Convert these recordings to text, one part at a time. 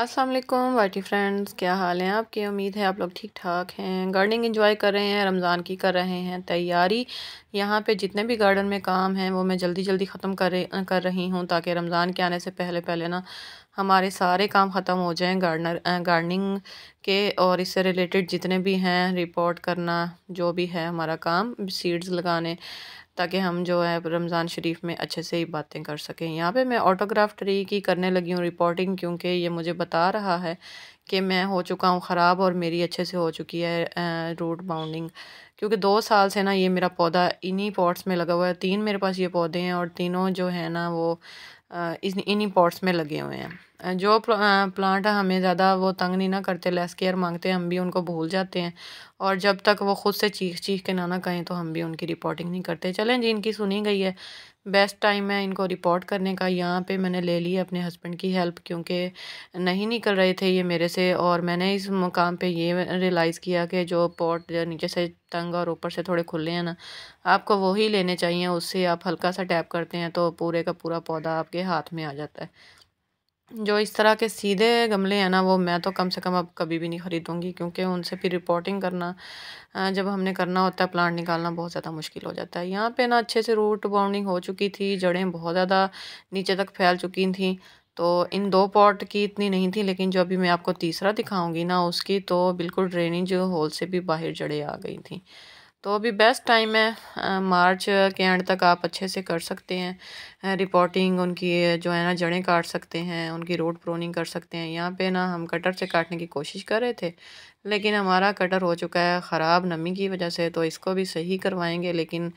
अस्सलाम वालेकुम वाइटी फ्रेंड्स क्या हाल हैं आपकी उम्मीद है आप लोग ठीक ठाक हैं गार्डनिंग एंजॉय कर रहे हैं रमज़ान की कर रहे हैं तैयारी यहाँ पे जितने भी गार्डन में काम हैं वो मैं जल्दी जल्दी ख़त्म कर कर रही हूँ ताकि रमज़ान के आने से पहले पहले ना हमारे सारे काम ख़त्म हो जाएं गार्डनर गार्डनिंग के और इससे रिलेटेड जितने भी हैं रिपोर्ट करना जो भी है हमारा काम सीड्स लगाने ताकि हम जो है रमज़ान शरीफ में अच्छे से ही बातें कर सकें यहाँ पे मैं ऑटोग्राफ ट्री की करने लगी हूँ रिपोर्टिंग क्योंकि ये मुझे बता रहा है कि मैं हो चुका हूँ ख़राब और मेरी अच्छे से हो चुकी है रूट बाउंडिंग क्योंकि दो साल से ना ये मेरा पौधा इन्हीं पॉट्स में लगा हुआ है तीन मेरे पास ये पौधे हैं और तीनों जो है ना वो इस इन्हीं पॉट्स में लगे हुए हैं जो प्लांट हमें ज़्यादा वो तंग नहीं ना करते लेस केयर मांगते हैं हम भी उनको भूल जाते हैं और जब तक वो ख़ुद से चीख चीख के ना ना कहें तो हम भी उनकी रिपोर्टिंग नहीं करते चलें जी इनकी सुनी गई है बेस्ट टाइम है इनको रिपोर्ट करने का यहाँ पे मैंने ले ली अपने हस्बैंड की हेल्प क्योंकि नहीं निकल रहे थे ये मेरे से और मैंने इस मुकाम पे ये रियलाइज़ किया कि जो पॉट नीचे से तंग और ऊपर से थोड़े खुले हैं ना आपको वही लेने चाहिए उससे आप हल्का सा टैप करते हैं तो पूरे का पूरा पौधा आपके आपके हाथ में आ जाता है जो इस तरह के सीधे गमले हैं ना वो मैं तो कम से कम अब कभी भी नहीं ख़रीदूँगी क्योंकि उनसे फिर रिपोर्टिंग करना जब हमने करना होता है प्लांट निकालना बहुत ज़्यादा मुश्किल हो जाता है यहाँ पे ना अच्छे से रूट बाउंडिंग हो चुकी थी जड़ें बहुत ज़्यादा नीचे तक फैल चुकी थी तो इन दो पॉट की इतनी नहीं थी लेकिन जो अभी मैं आपको तीसरा दिखाऊंगी ना उसकी तो बिल्कुल ड्रेनेज होल से भी बाहर जड़ें आ गई थी तो अभी बेस्ट टाइम है मार्च के एंड तक आप अच्छे से कर सकते हैं रिपोर्टिंग उनकी जो है ना जड़ें काट सकते हैं उनकी रोड प्रोनिंग कर सकते हैं यहाँ पे ना हम कटर से काटने की कोशिश कर रहे थे लेकिन हमारा कटर हो चुका है ख़राब नमी की वजह से तो इसको भी सही करवाएंगे लेकिन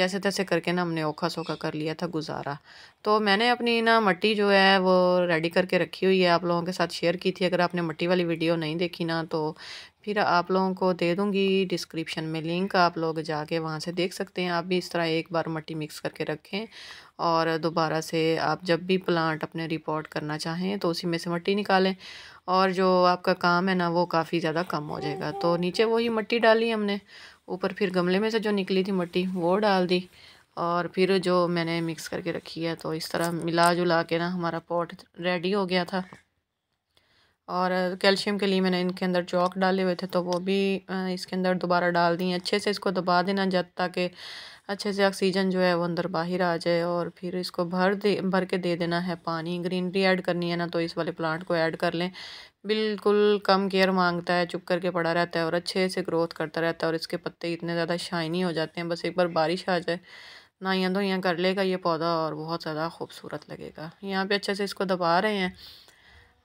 जैसे तैसे करके ना हमने ओखा सोखा कर लिया था गुजारा तो मैंने अपनी ना मट्टी जो है वो रेडी करके रखी हुई है आप लोगों के साथ शेयर की थी अगर आपने मट्टी वाली वीडियो नहीं देखी ना तो फिर आप लोगों को दे दूँगी डिस्क्रिप्शन में लिंक आप लोग जाके वहाँ से देख सकते हैं आप भी इस तरह एक बार मट्टी मिक्स करके रखें और दोबारा से आप जब भी प्लांट अपने रिपोर्ट करना चाहें तो उसी में से मट्टी निकालें और जो आपका काम है ना वो काफ़ी ज़्यादा कम हो जाएगा तो नीचे वही मट्टी डाली हमने ऊपर फिर गमले में से जो निकली थी मट्टी वो डाल दी और फिर जो मैंने मिक्स करके रखी है तो इस तरह मिला जुला के ना हमारा पॉट रेडी हो गया था और कैल्शियम के लिए मैंने इनके अंदर चौक डाले हुए थे तो वो भी इसके अंदर दोबारा डाल दिए अच्छे से इसको दबा देना जब तक अच्छे से ऑक्सीजन जो है वो अंदर बाहर आ जाए और फिर इसको भर दे भर के दे देना है पानी ग्रीनरी ऐड करनी है ना तो इस वाले प्लांट को ऐड कर लें बिल्कुल कम केयर मांगता है चुप करके पड़ा रहता है और अच्छे से ग्रोथ करता रहता है और इसके पत्ते इतने ज़्यादा शाइनी हो जाते हैं बस एक बार बारिश आ जाए नाइयाँ धोइयाँ कर लेगा ये पौधा और बहुत ज़्यादा खूबसूरत लगेगा यहाँ पे अच्छे से इसको दबा रहे हैं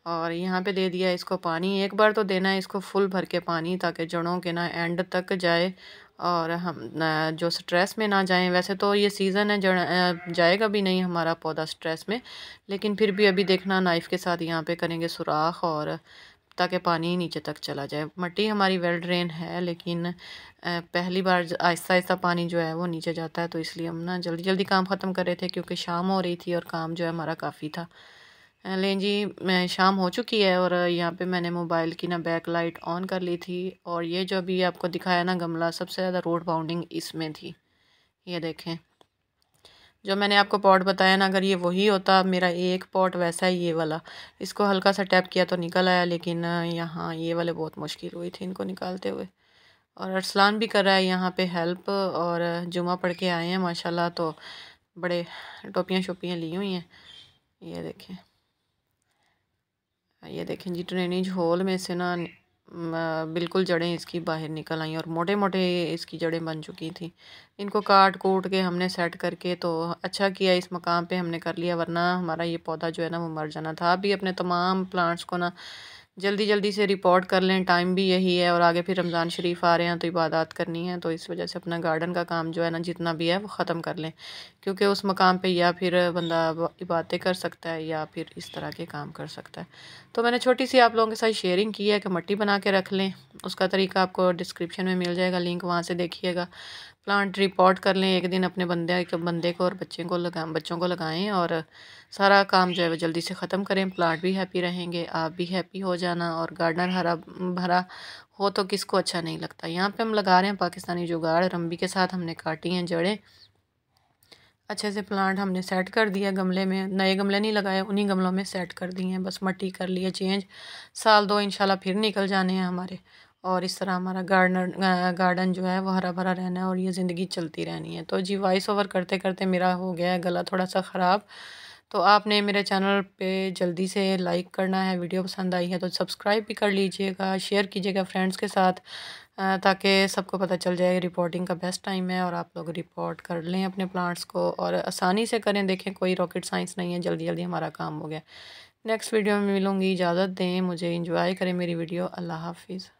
और यहाँ पे दे दिया इसको पानी एक बार तो देना है इसको फुल भर के पानी ताकि जड़ों के ना एंड तक जाए और हम जो स्ट्रेस में ना जाएं वैसे तो ये सीज़न है जड़ जाएगा भी नहीं हमारा पौधा स्ट्रेस में लेकिन फिर भी अभी देखना नाइफ़ के साथ यहाँ पे करेंगे सुराख और ताकि पानी नीचे तक चला जाए मट्टी हमारी वेल ड्रेन है लेकिन पहली बार आहिस्ता आहिस्ता पानी जो है वो नीचे जाता है तो इसलिए हम ना जल्दी जल्दी काम ख़त्म कर रहे थे क्योंकि शाम हो रही थी और काम जो है हमारा काफ़ी था लें जी मैं शाम हो चुकी है और यहाँ पे मैंने मोबाइल की ना बैक लाइट ऑन कर ली थी और ये जो अभी आपको दिखाया ना गमला सबसे ज़्यादा रोड बाउंडिंग इसमें थी ये देखें जो मैंने आपको पॉट बताया ना अगर ये वही होता मेरा एक पॉट वैसा ही ये वाला इसको हल्का सा टैप किया तो निकल आया लेकिन यहाँ ये वाले बहुत मुश्किल हुई थी इनको निकालते हुए और अरसलान भी कर रहा है यहाँ पे हेल्प और जुमा पढ़ के आए हैं माशाल्लाह तो बड़े टोपियाँ शोपियाँ ली हुई हैं ये देखें हाँ, ये देखें जी ड्रेनेज होल में से ना बिल्कुल जड़ें इसकी बाहर निकल आई और मोटे मोटे इसकी जड़ें बन चुकी थी इनको काट कूट के हमने सेट करके तो अच्छा किया इस मकाम पे हमने कर लिया वरना हमारा ये पौधा जो है ना वो मर जाना था अभी अपने तमाम प्लांट्स को ना जल्दी जल्दी से रिपोर्ट कर लें टाइम भी यही है और आगे फिर रमज़ान शरीफ आ रहे हैं तो इबादत करनी है तो इस वजह से अपना गार्डन का काम जो है ना जितना भी है वो ख़त्म कर लें क्योंकि उस मकाम पे या फिर बंदा इबादतें कर सकता है या फिर इस तरह के काम कर सकता है तो मैंने छोटी सी आप लोगों के साथ शेयरिंग की है कि मट्टी बना के रख लें उसका तरीका आपको डिस्क्रिप्शन में मिल जाएगा लिंक वहाँ से देखिएगा प्लांट रिपोर्ट कर लें एक दिन अपने बंदे एक बंदे को और बच्चे को लगा बच्चों को लगाएं और सारा काम जो है वो जल्दी से ख़त्म करें प्लांट भी हैप्पी रहेंगे आप भी हैप्पी हो जाना और गार्डनर हरा भरा हो तो किसको अच्छा नहीं लगता यहाँ पे हम लगा रहे हैं पाकिस्तानी जुगाड़ रम्बी के साथ हमने काटी हैं जड़ें अच्छे से प्लांट हमने सेट कर दिया गमले में नए गमले नहीं लगाए उन्हीं गमलों में सेट कर दिए हैं बस मट्टी कर लिए चेंज साल दो इंशाल्लाह फिर निकल जाने हैं हमारे और इस तरह हमारा गार्डनर गार्डन जो है वो हरा भरा रहना है और ये ज़िंदगी चलती रहनी है तो जी वॉइस ओवर करते करते मेरा हो गया है गला थोड़ा सा ख़राब तो आपने मेरे चैनल पे जल्दी से लाइक करना है वीडियो पसंद आई है तो सब्सक्राइब भी कर लीजिएगा शेयर कीजिएगा फ्रेंड्स के साथ ताकि सबको पता चल जाए रिपोर्टिंग का बेस्ट टाइम है और आप लोग रिपोर्ट कर लें अपने प्लांट्स को और आसानी से करें देखें कोई रॉकेट साइंस नहीं है जल्दी जल्दी हमारा काम हो गया नेक्स्ट वीडियो में मिलूँगी इजाज़त दें मुझे इंजॉय करें मेरी वीडियो अल्लाह हाफिज़